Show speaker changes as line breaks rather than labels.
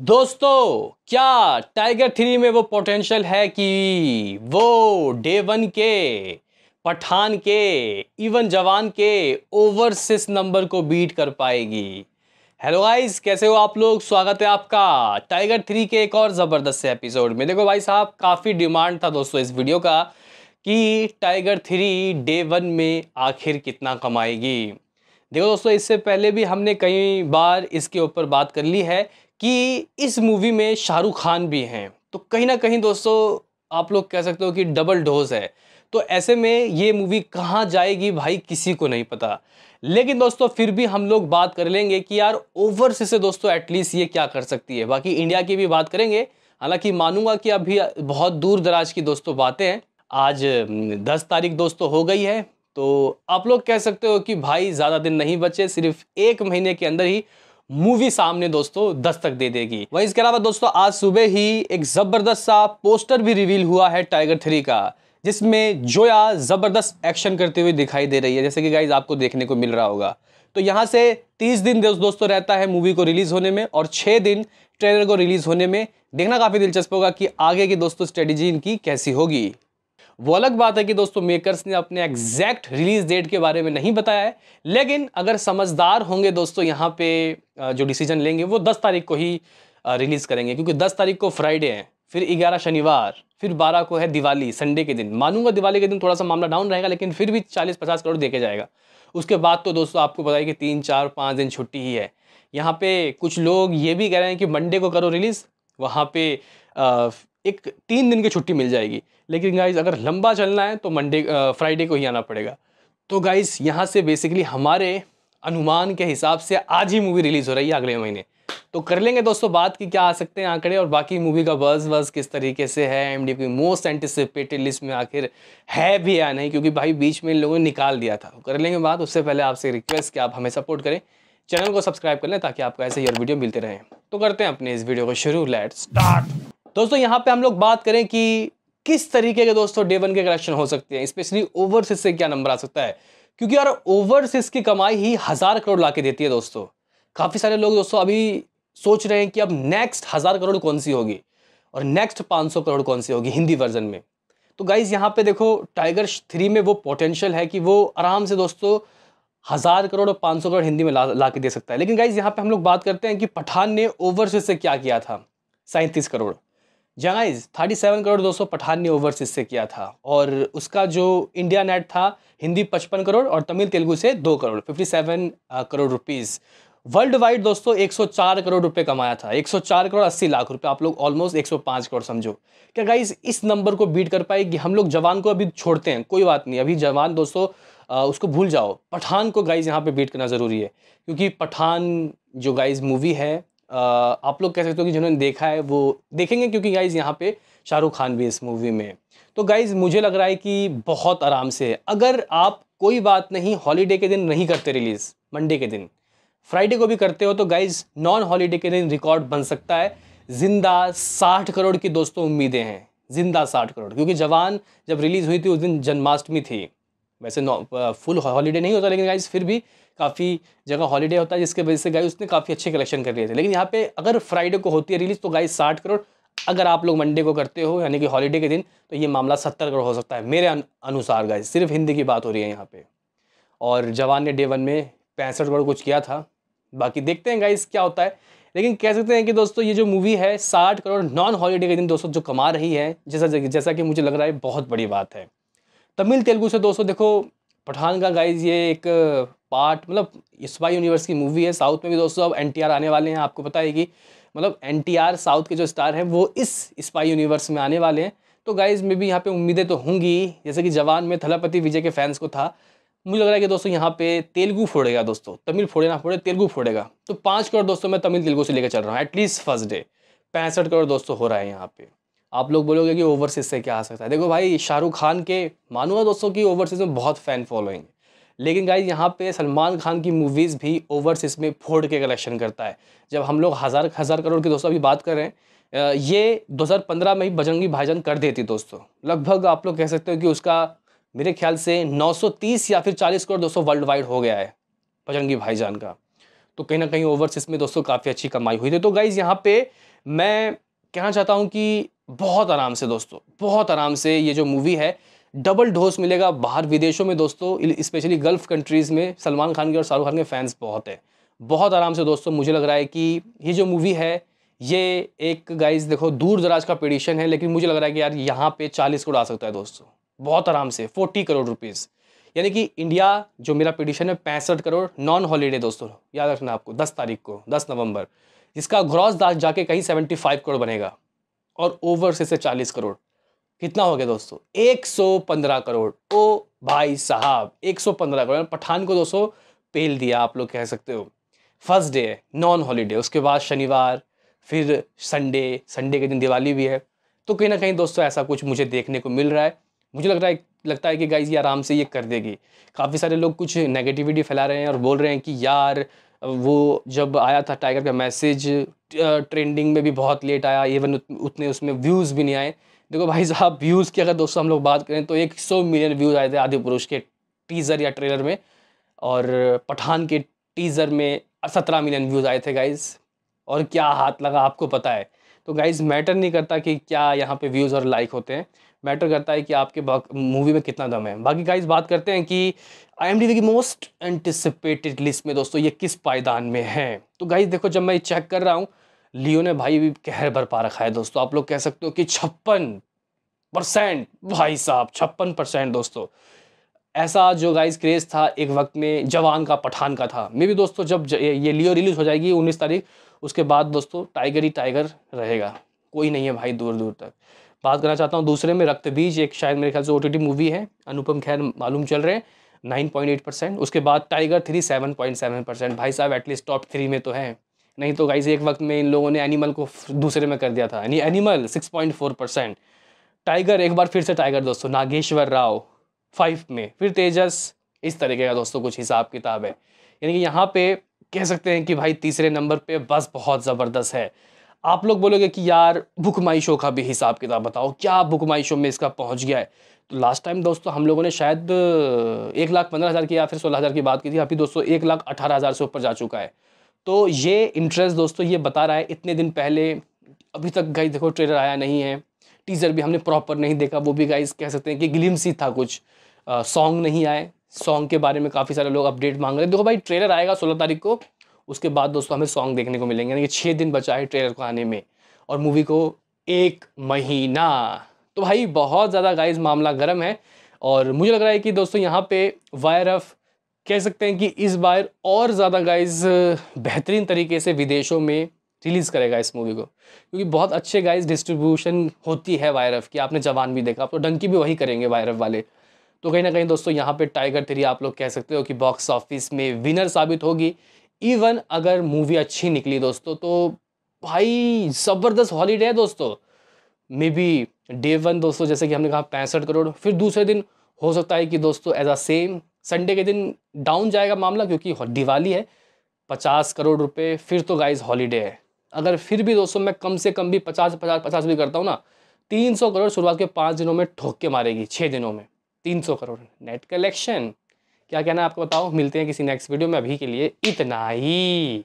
दोस्तों क्या tiger three में वो पोटेंशियल है कि वो डे वन के पठान के इवन जवान के ओवर सिक्स नंबर को बीट कर पाएगी हेलो गाइस कैसे हो आप लोग स्वागत है आपका टाइगर थ्री के एक और ज़बरदस्त से एपिसोड में देखो भाई साहब काफ़ी डिमांड था दोस्तों इस वीडियो का कि टाइगर थ्री डे वन में आखिर कितना कमाएगी देखो दोस्तों इससे पहले भी हमने कई बार इसके ऊपर बात कर ली है कि इस मूवी में शाहरुख खान भी हैं तो कहीं ना कहीं दोस्तों आप लोग कह सकते हो कि डबल डोज है तो ऐसे में ये मूवी कहाँ जाएगी भाई किसी को नहीं पता लेकिन दोस्तों फिर भी हम लोग बात कर लेंगे कि यार से से दोस्तों एटलीस्ट ये क्या कर सकती है बाकी इंडिया की भी बात करेंगे हालांकि मानूंगा कि अभी बहुत दूर दराज की दोस्तों बातें हैं आज दस तारीख दोस्तों हो गई है तो आप लोग कह सकते हो कि भाई ज़्यादा दिन नहीं बचे सिर्फ एक महीने के अंदर ही मूवी सामने दोस्तों दस्तक दे देगी वहीं इसके अलावा दोस्तों आज सुबह ही एक जबरदस्त सा पोस्टर भी रिवील हुआ है टाइगर थ्री का जिसमें जोया ज़बरदस्त एक्शन करते हुए दिखाई दे रही है जैसे कि गाइज आपको देखने को मिल रहा होगा तो यहाँ से तीस दिन दोस्तों रहता है मूवी को रिलीज़ होने में और छह दिन ट्रेलर को रिलीज़ होने में देखना काफ़ी दिलचस्प होगा कि आगे की दोस्तों स्ट्रेटेजी इनकी कैसी होगी वो अलग बात है कि दोस्तों मेकर्स ने अपने एग्जैक्ट रिलीज डेट के बारे में नहीं बताया है लेकिन अगर समझदार होंगे दोस्तों यहाँ पे जो डिसीजन लेंगे वो दस तारीख को ही रिलीज़ करेंगे क्योंकि दस तारीख को फ्राइडे है फिर ग्यारह शनिवार फिर बारह को है दिवाली संडे के दिन मानूंगा दिवाली के दिन थोड़ा सा मामला डाउन रहेगा लेकिन फिर भी चालीस पचास करोड़ देखे जाएगा उसके बाद तो दोस्तों आपको बताइए कि तीन चार पाँच दिन छुट्टी ही है यहाँ पे कुछ लोग ये भी कह रहे हैं कि मंडे को करो रिलीज़ वहाँ पे एक तीन दिन की छुट्टी मिल जाएगी लेकिन गाइज़ अगर लंबा चलना है तो मंडे फ्राइडे को ही आना पड़ेगा तो गाइज़ यहाँ से बेसिकली हमारे अनुमान के हिसाब से आज ही मूवी रिलीज़ हो रही है अगले महीने तो कर लेंगे दोस्तों बात की क्या आ सकते हैं आंकड़े और बाकी मूवी का बज वर्ज किस तरीके से है एम की मोस्ट एंटिसिपेटेड लिस्ट में आखिर है भी या नहीं क्योंकि भाई बीच में इन लोगों ने निकाल दिया था तो कर लेंगे बात उससे पहले आपसे रिक्वेस्ट कि आप हमें सपोर्ट करें चैनल को सब्सक्राइब कर लें ताकि आपको ऐसे ही और वीडियो मिलते रहें तो करते हैं अपने इस वीडियो को शुरू लेट स्टार्ट दोस्तों यहाँ पे हम लोग बात करें कि किस तरीके के दोस्तों डे वन के कलेक्शन हो सकते हैं स्पेशली ओवरसीज से क्या नंबर आ सकता है क्योंकि यार ओवरसीज की कमाई ही हज़ार करोड़ ला के देती है दोस्तों काफ़ी सारे लोग दोस्तों अभी सोच रहे हैं कि अब नेक्स्ट हज़ार करोड़ कौन सी होगी और नेक्स्ट पाँच सौ करोड़ कौन सी होगी हिंदी वर्जन में तो गाइज़ यहाँ पे देखो टाइगर थ्री में वो पोटेंशियल है कि वो आराम से दोस्तों हज़ार करोड़ और पाँच सौ करोड़ हिंदी में ला ला के दे सकता है लेकिन गाइज़ यहाँ पे हम लोग बात करते हैं कि पठान ने ओवरसीज से क्या किया था सैंतीस करोड़ जंगाइज हाँ 37 करोड़ दो सौ पठानवे ओवरसीज से किया था और उसका जो इंडिया नेट था हिंदी 55 करोड़ और तमिल तेलुगु से 2 crore 57 crore rupees world wide दोस्तों 104 करोड़ रुपए कमाया था 104 करोड़ 80 लाख रुपए आप लोग ऑलमोस्ट 105 करोड़ समझो क्या गाइज इस नंबर को बीट कर पाए कि हम लोग जवान को अभी छोड़ते हैं कोई बात नहीं अभी जवान दोस्तों उसको भूल जाओ पठान को गाइज यहाँ पे बीट करना ज़रूरी है क्योंकि पठान जो गाइज मूवी है आप लोग कह सकते हो कि जिन्होंने देखा है वो देखेंगे क्योंकि गाइज़ यहाँ पे शाहरुख खान भी इस मूवी में तो गाइज़ मुझे लग रहा है कि बहुत आराम से है अगर आप कोई बात नहीं हॉलीडे के दिन नहीं करते रिलीज़ मंडे के दिन फ्राइडे को भी करते हो तो गाइज़ नॉन हॉलीडे के दिन रिकॉर्ड बन सकता है जिंदा साठ करोड़ की दोस्तों उम्मीदें हैं जिंदा साठ करोड़ क्योंकि जवान जब रिलीज़ हुई थी उस दिन जन्माष्टमी थी वैसे फुल हॉलीडे नहीं होता लेकिन गाइज फिर भी काफ़ी जगह हॉलीडे होता है जिसके वजह से गाइस उसने काफ़ी अच्छे कलेक्शन कर लिए थे लेकिन यहाँ पे अगर फ्राइडे को होती है रिलीज़ तो गाइस साठ करोड़ अगर आप लोग मंडे को करते हो यानी कि हॉलीडे के दिन तो ये मामला सत्तर करोड़ हो सकता है मेरे अनुसार गाय सिर्फ हिंदी की बात हो रही है यहाँ पर और जवान ने डे वन में पैंसठ करोड़ कुछ किया था बाकी देखते हैं गाइस क्या होता है लेकिन कह सकते हैं कि दोस्तों ये जो मूवी है साठ करोड़ नॉन हॉलीडे के दिन दोस्तों जो कमा रही है जैसा जैसा कि मुझे लग रहा है बहुत बड़ी बात है तमिल तेलुगू से दोस्तों देखो पठान का गाइज ये एक पार्ट मतलब इसवा यूनिवर्स की मूवी है साउथ में भी दोस्तों अब एन आने वाले हैं आपको पता है कि मतलब एन साउथ के जो स्टार हैं वो इस स्पाई यूनिवर्स में आने वाले हैं तो गाइज में भी यहाँ पे उम्मीदें तो होंगी जैसे कि जवान में थलापति विजय के फैंस को था मुझे लग रहा है कि दोस्तों यहाँ पे तेलुगु फोड़ेगा दोस्तों तमिल फोड़े ना फोड़े तेलुगु फोड़ेगा तो पाँच करोड़ दोस्तों मैं तमिल तेलुगु से लेकर चल रहा हूँ एटलीस्ट फर्स्ट डे पैंसठ करोड़ दोस्तों हो रहा है यहाँ पे आप लोग बोलोगे कि ओवरसीज से क्या आ सकता है देखो भाई शाहरुख खान के मानूंगा दोस्तों की ओवरसीज में बहुत फ़ैन फॉलोइंग लेकिन गाइज यहाँ पे सलमान खान की मूवीज़ भी ओवरसीज़ में फोड़ के कलेक्शन करता है जब हम लोग हज़ार हज़ार करोड़ की दोस्तों अभी बात कर रहे हैं ये 2015 में ही बजरंगी भाईजान कर देती दोस्तों लगभग आप लोग कह सकते हो कि उसका मेरे ख्याल से 930 या फिर 40 करोड़ दोस्तों वर्ल्ड वाइड हो गया है बजरंगी भाईजान का तो कहीं ना कहीं ओवरसीज़ में दोस्तों काफ़ी अच्छी कमाई हुई थी तो गाइज़ यहाँ पर मैं कहना चाहता हूँ कि बहुत आराम से दोस्तों बहुत आराम से ये जो मूवी है डबल डोज मिलेगा बाहर विदेशों में दोस्तों स्पेशली गल्फ कंट्रीज़ में सलमान खान के और शाहरुख खान के फैंस बहुत हैं बहुत आराम से दोस्तों मुझे लग रहा है कि ये जो मूवी है ये एक गाइज देखो दूर दराज का पेडिशन है लेकिन मुझे लग रहा है कि यार यहाँ पे चालीस करोड़ आ सकता है दोस्तों बहुत आराम से फोर्टी करोड़ रुपीज़ यानी कि इंडिया जो मेरा पिटिशन है पैंसठ करोड़ नॉन हॉलीडे दोस्तों याद रखना आपको दस तारीख को दस नवंबर जिसका ग्रॉस दास जाके कहीं सेवेंटी फाइव करोड़ बनेगा और ओवर से चालीस करोड़ कितना हो गया दोस्तों 115 करोड़ ओ भाई साहब 115 करोड़ पठान को दोस्तों पेल दिया आप लोग कह सकते हो फर्स्ट डे है नॉन हॉलीडे उसके बाद शनिवार फिर संडे संडे के दिन दिवाली भी है तो कहीं ना कहीं दोस्तों ऐसा कुछ मुझे देखने को मिल रहा है मुझे लग रहा है लगता है कि गाइज ये आराम से ये कर देगी काफ़ी सारे लोग कुछ नेगेटिविटी फैला रहे हैं और बोल रहे हैं कि यार वो जब आया था टाइगर का मैसेज ट्रेंडिंग में भी बहुत लेट आया इवन उतने उसमें व्यूज़ भी नहीं आए देखो भाई साहब व्यूज़ की अगर दोस्तों हम लोग बात करें तो एक सौ मिलियन व्यूज़ आए थे आदि पुरुष के टीज़र या ट्रेलर में और पठान के टीज़र में सत्रह मिलियन व्यूज़ आए थे गाइज और क्या हाथ लगा आपको पता है तो गाइज मैटर नहीं करता कि क्या यहाँ पे व्यूज़ और लाइक होते हैं मैटर करता है कि आपके मूवी में कितना दम है बाकी गाइज बात करते हैं कि आई एम की मोस्ट एंटिसिपेटेड लिस्ट में दोस्तों ये किस पायदान में है तो गाइज देखो जब मैं चेक कर रहा हूँ लियो ने भाई भी कहर बरपा रखा है दोस्तों आप लोग कह सकते हो कि छप्पन परसेंट भाई साहब छप्पन परसेंट दोस्तों ऐसा जो गाइस क्रेज़ था एक वक्त में जवान का पठान का था मे भी दोस्तों जब ये लियो रिलीज़ हो जाएगी उन्नीस तारीख उसके बाद दोस्तों टाइगर ही टाइगर रहेगा कोई नहीं है भाई दूर दूर तक बात करना चाहता हूँ दूसरे में रक्त बीज एक शायद मेरे ख्याल से ओ मूवी है अनुपम खैर मालूम चल रहे हैं नाइन पॉइंट एट परसेंट उसके बाद tiger three seven point seven percent भाई साहब एटलीस्ट टॉप थ्री में तो है नहीं तो गाइज एक वक्त में इन लोगों ने एनिमल को दूसरे में कर दिया था यानी animal six point four percent tiger एक बार फिर से टाइगर दोस्तों नागेश्वर राव फाइव में फिर तेजस इस तरीके का दोस्तों कुछ हिसाब किताब है यानी कि यहाँ पे कह सकते हैं कि भाई तीसरे नंबर पे बस बहुत ज़बरदस्त है आप लोग बोलोगे कि यार बुक माई शो का भी हिसाब किताब बताओ क्या बुक माई शो में इसका पहुँच गया है तो लास्ट टाइम दोस्तों हम लोगों ने शायद एक लाख पंद्रह हज़ार की या फिर सोलह हज़ार की बात की थी अभी दोस्तों एक लाख अठारह हज़ार से ऊपर जा चुका है तो ये इंटरेस्ट दोस्तों ये बता रहा है इतने दिन पहले अभी तक गाइस देखो ट्रेलर आया नहीं है टीज़र भी हमने प्रॉपर नहीं देखा वो भी गाइस कह सकते हैं कि ग्लिम्स ही था कुछ सॉन्ग नहीं आए सॉन्ग के बारे में काफ़ी सारे लोग अपडेट मांग रहे हैं देखो भाई ट्रेलर आएगा सोलह तारीख को उसके बाद दोस्तों हमें सॉन्ग देखने को मिलेंगे यानी कि छः दिन बचा है ट्रेलर को आने में और मूवी को एक महीना तो भाई बहुत ज़्यादा गाइज मामला गर्म है और मुझे लग रहा है कि दोस्तों यहाँ पे वायरफ कह सकते हैं कि इस बार और ज़्यादा गाइज बेहतरीन तरीके से विदेशों में रिलीज़ करेगा इस मूवी को क्योंकि बहुत अच्छे गाइज डिस्ट्रीब्यूशन होती है वायरफ की आपने जवान भी देखा तो डंकी भी वही करेंगे वायरफ वाले तो कहीं ना कहीं दोस्तों यहाँ पे टाइगर थ्री आप लोग कह सकते हो कि बॉक्स ऑफिस में विनर साबित होगी इवन अगर मूवी अच्छी निकली दोस्तों तो भाई ज़बरदस्त हॉलीडे है दोस्तों मे बी डे वन दोस्तों जैसे कि हमने कहा पैंसठ करोड़ फिर दूसरे दिन हो सकता है कि दोस्तों एज आ सेम संडे के दिन डाउन जाएगा मामला क्योंकि दिवाली है पचास करोड़ रुपए फिर तो गाइज हॉलीडे है अगर फिर भी दोस्तों मैं कम से कम भी पचास पचास पचास भी करता हूँ ना तीन सौ करोड़ शुरुआत के पाँच दिनों में ठोक के मारेगी छः दिनों में तीन सौ करोड़ नेट कलेक्शन क्या कहना है आपको बताओ मिलते हैं किसी नेक्स्ट वीडियो में अभी के लिए इतना ही